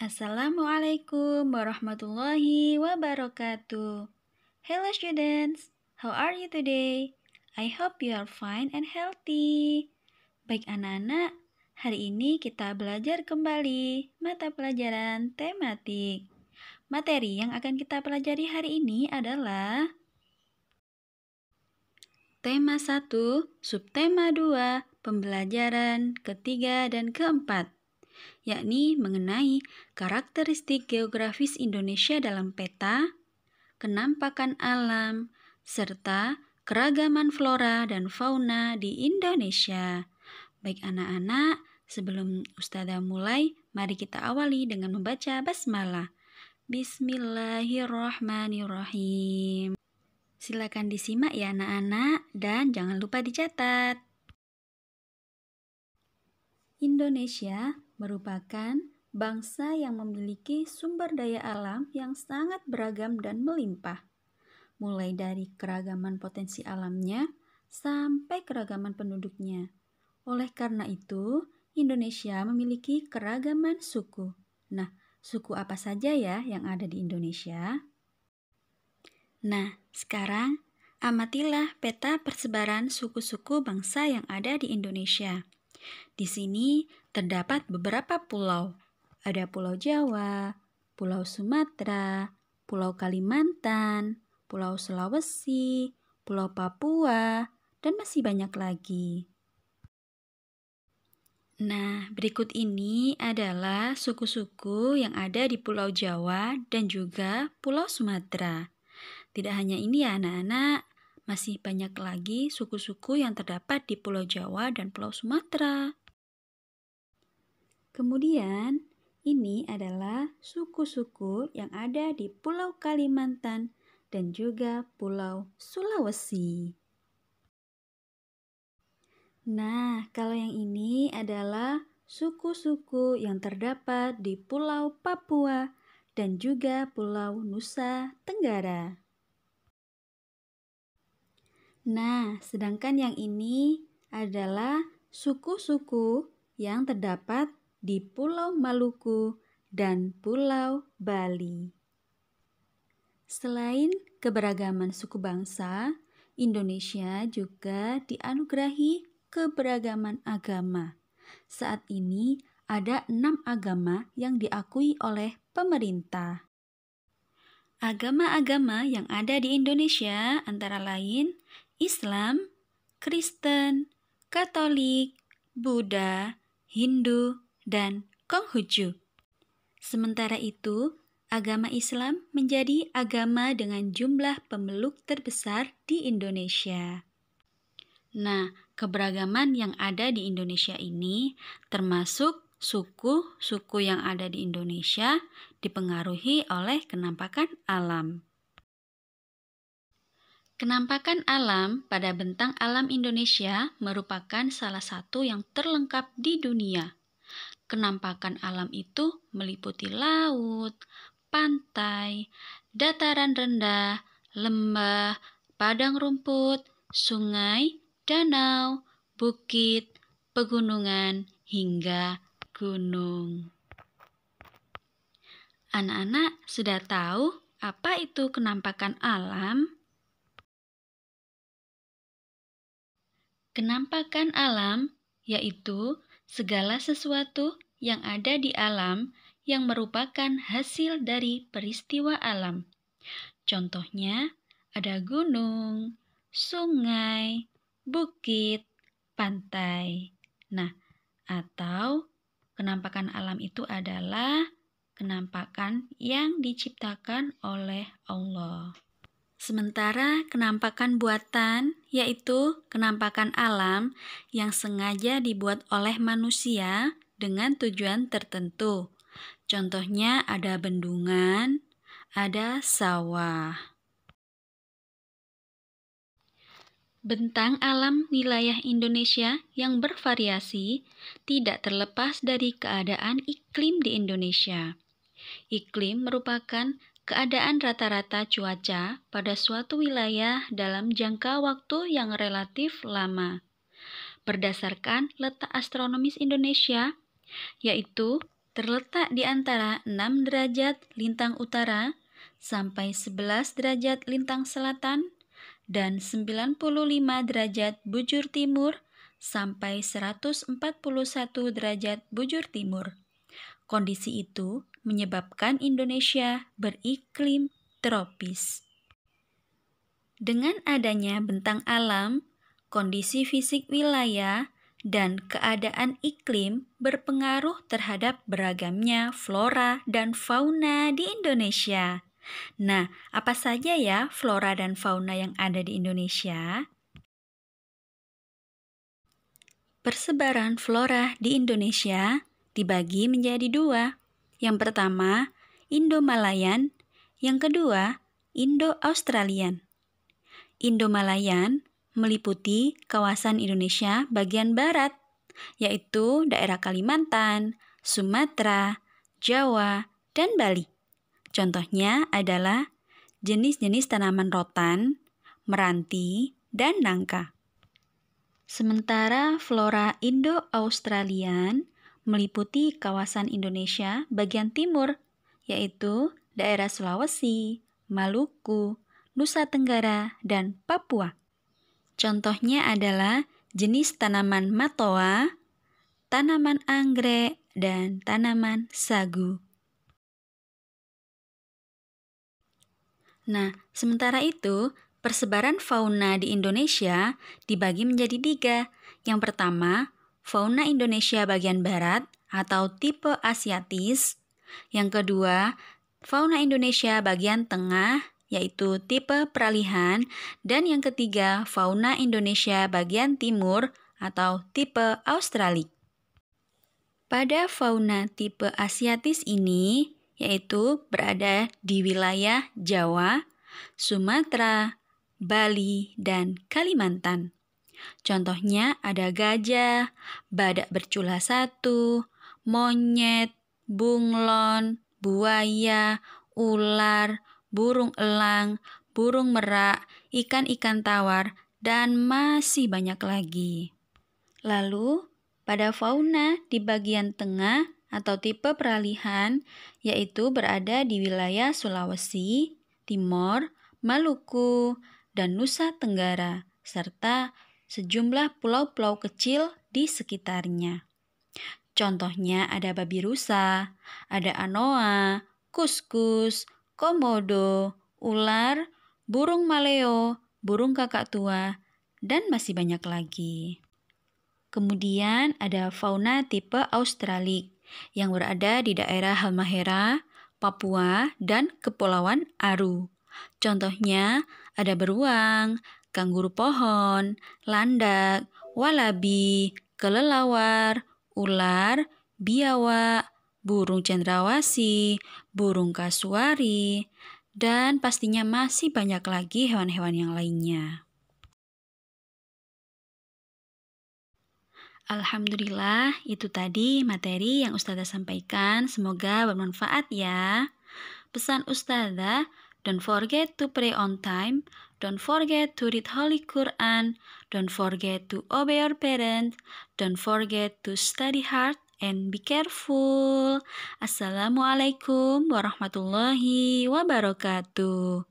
Assalamualaikum warahmatullahi wabarakatuh. Hello students, how are you today? I hope you are fine and healthy. Baik anak-anak, hari ini kita belajar kembali mata pelajaran tematik. Materi yang akan kita pelajari hari ini adalah Tema 1, Subtema 2, Pembelajaran ketiga dan keempat yakni mengenai karakteristik geografis Indonesia dalam peta, kenampakan alam, serta keragaman flora dan fauna di Indonesia. Baik anak-anak, sebelum Ustazah mulai, mari kita awali dengan membaca basmalah. Bismillahirrahmanirrahim. Silakan disimak ya anak-anak dan jangan lupa dicatat. Indonesia merupakan bangsa yang memiliki sumber daya alam yang sangat beragam dan melimpah, mulai dari keragaman potensi alamnya sampai keragaman penduduknya. Oleh karena itu, Indonesia memiliki keragaman suku. Nah, suku apa saja ya yang ada di Indonesia? Nah, sekarang amatilah peta persebaran suku-suku bangsa yang ada di Indonesia. Di sini terdapat beberapa pulau. Ada Pulau Jawa, Pulau Sumatera, Pulau Kalimantan, Pulau Sulawesi, Pulau Papua, dan masih banyak lagi. Nah, berikut ini adalah suku-suku yang ada di Pulau Jawa dan juga Pulau Sumatera. Tidak hanya ini ya anak-anak, masih banyak lagi suku-suku yang terdapat di Pulau Jawa dan Pulau Sumatera. Kemudian, ini adalah suku-suku yang ada di Pulau Kalimantan dan juga Pulau Sulawesi. Nah, kalau yang ini adalah suku-suku yang terdapat di Pulau Papua dan juga Pulau Nusa Tenggara. Nah, sedangkan yang ini adalah suku-suku yang terdapat di Pulau Maluku dan Pulau Bali. Selain keberagaman suku bangsa, Indonesia juga dianugerahi keberagaman agama. Saat ini ada enam agama yang diakui oleh pemerintah. Agama-agama yang ada di Indonesia antara lain Islam, Kristen, Katolik, Buddha, Hindu, dan Konghucu. Sementara itu, agama Islam menjadi agama dengan jumlah pemeluk terbesar di Indonesia. Nah, keberagaman yang ada di Indonesia ini termasuk suku-suku yang ada di Indonesia dipengaruhi oleh kenampakan alam. Kenampakan alam pada bentang alam Indonesia merupakan salah satu yang terlengkap di dunia Kenampakan alam itu meliputi laut, pantai, dataran rendah, lembah, padang rumput, sungai, danau, bukit, pegunungan, hingga gunung. Anak-anak sudah tahu apa itu kenampakan alam? Kenampakan alam yaitu segala sesuatu yang ada di alam yang merupakan hasil dari peristiwa alam. Contohnya, ada gunung, sungai, bukit, pantai. Nah, atau kenampakan alam itu adalah kenampakan yang diciptakan oleh Allah. Sementara kenampakan buatan, yaitu kenampakan alam yang sengaja dibuat oleh manusia dengan tujuan tertentu. Contohnya ada bendungan, ada sawah. Bentang alam wilayah Indonesia yang bervariasi tidak terlepas dari keadaan iklim di Indonesia. Iklim merupakan keadaan rata-rata cuaca pada suatu wilayah dalam jangka waktu yang relatif lama berdasarkan letak astronomis Indonesia, yaitu terletak di antara 6 derajat lintang utara sampai 11 derajat lintang selatan dan 95 derajat bujur timur sampai 141 derajat bujur timur. Kondisi itu menyebabkan Indonesia beriklim tropis. Dengan adanya bentang alam, kondisi fisik wilayah, dan keadaan iklim berpengaruh terhadap beragamnya flora dan fauna di Indonesia. Nah, apa saja ya flora dan fauna yang ada di Indonesia? Persebaran flora di Indonesia dibagi menjadi dua. Yang pertama, Indo-Malayan. Yang kedua, Indo-Australian. Indo-Malayan meliputi kawasan Indonesia bagian barat, yaitu daerah Kalimantan, Sumatera, Jawa, dan Bali. Contohnya adalah jenis-jenis tanaman rotan, meranti, dan nangka. Sementara flora Indo-Australian meliputi kawasan Indonesia bagian timur, yaitu daerah Sulawesi, Maluku, Nusa Tenggara, dan Papua. Contohnya adalah jenis tanaman matoa, tanaman anggrek, dan tanaman sagu. Nah, sementara itu, persebaran fauna di Indonesia dibagi menjadi tiga. Yang pertama, fauna Indonesia bagian barat atau tipe asiatis. Yang kedua, fauna Indonesia bagian tengah yaitu tipe peralihan dan yang ketiga fauna Indonesia bagian timur atau tipe australik. Pada fauna tipe asiatis ini yaitu berada di wilayah Jawa, Sumatera, Bali, dan Kalimantan. Contohnya ada gajah, badak bercula satu, monyet, bunglon, buaya, ular, burung elang, burung merak, ikan-ikan tawar, dan masih banyak lagi. Lalu, pada fauna di bagian tengah atau tipe peralihan, yaitu berada di wilayah Sulawesi, Timor, Maluku, dan Nusa Tenggara, serta sejumlah pulau-pulau kecil di sekitarnya. Contohnya ada babi rusa, ada anoa, kuskus, komodo, ular, burung maleo, burung kakak tua, dan masih banyak lagi. Kemudian ada fauna tipe Australik yang berada di daerah Halmahera, Papua, dan Kepulauan Aru. Contohnya ada beruang, kanguru pohon, landak, walabi, kelelawar, ular, biawak, burung cendrawasi, burung kasuari, dan pastinya masih banyak lagi hewan-hewan yang lainnya. Alhamdulillah, itu tadi materi yang Ustazah sampaikan. Semoga bermanfaat ya. Pesan Ustazah, don't forget to pray on time, Don't forget to read Holy Quran. Don't forget to obey your parents. Don't forget to study hard and be careful. Assalamualaikum warahmatullahi wabarakatuh.